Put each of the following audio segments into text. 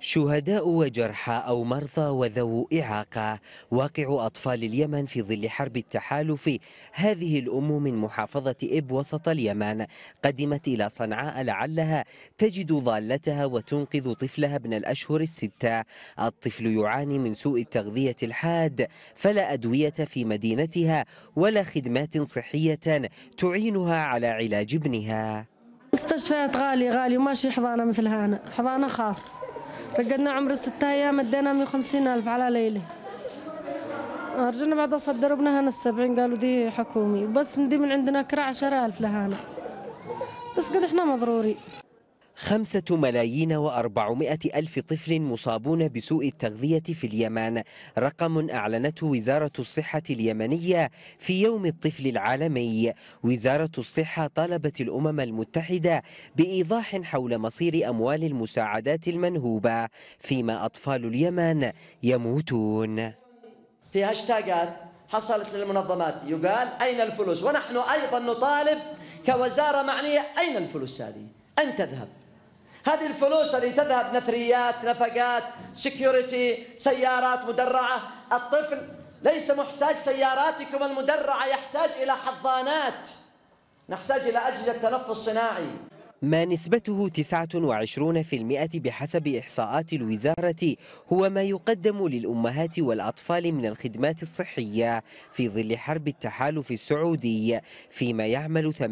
شهداء وجرحى أو مرضى وذو إعاقة واقع أطفال اليمن في ظل حرب التحالف هذه الأم من محافظة إب وسط اليمن قدمت إلى صنعاء لعلها تجد ضالتها وتنقذ طفلها ابن الأشهر الستة الطفل يعاني من سوء التغذية الحاد فلا أدوية في مدينتها ولا خدمات صحية تعينها على علاج ابنها مستشفيات غالي غالي وماشي حضانة مثل هنا حضانة خاص رقدنا عمر ستة أيام ادينا 150 ألف على ليلة رجعنا بعدها صدروا ابنها السبعين قالوا دي حكومي بس ندي من عندنا كرة ألف لهانا بس قد احنا مضروري خمسة ملايين وأربعمائة ألف طفل مصابون بسوء التغذية في اليمن رقم أعلنته وزارة الصحة اليمنية في يوم الطفل العالمي وزارة الصحة طالبت الأمم المتحدة بإيضاح حول مصير أموال المساعدات المنهوبة فيما أطفال اليمن يموتون في هاشتاجات حصلت للمنظمات يقال أين الفلوس ونحن أيضا نطالب كوزارة معنية أين الفلوس هذه أن تذهب هذه الفلوس اللي تذهب نثريات نفقات سيكوريتي سيارات مدرعة الطفل ليس محتاج سياراتكم المدرعة يحتاج إلى حضانات نحتاج إلى أجهزة تنفس صناعي ما نسبته 29% بحسب إحصاءات الوزارة هو ما يقدم للأمهات والأطفال من الخدمات الصحية في ظل حرب التحالف السعودي فيما يعمل 48%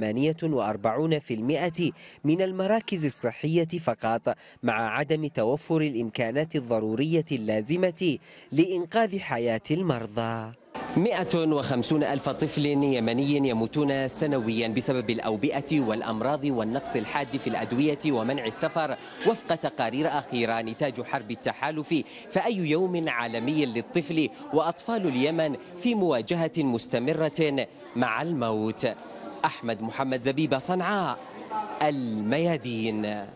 من المراكز الصحية فقط مع عدم توفر الإمكانات الضرورية اللازمة لإنقاذ حياة المرضى 150 ألف طفل يمني يموتون سنويا بسبب الأوبئة والأمراض والنقص الحاد في الأدوية ومنع السفر وفق تقارير أخيرة نتاج حرب التحالف فأي يوم عالمي للطفل وأطفال اليمن في مواجهة مستمرة مع الموت أحمد محمد زبيب صنعاء الميادين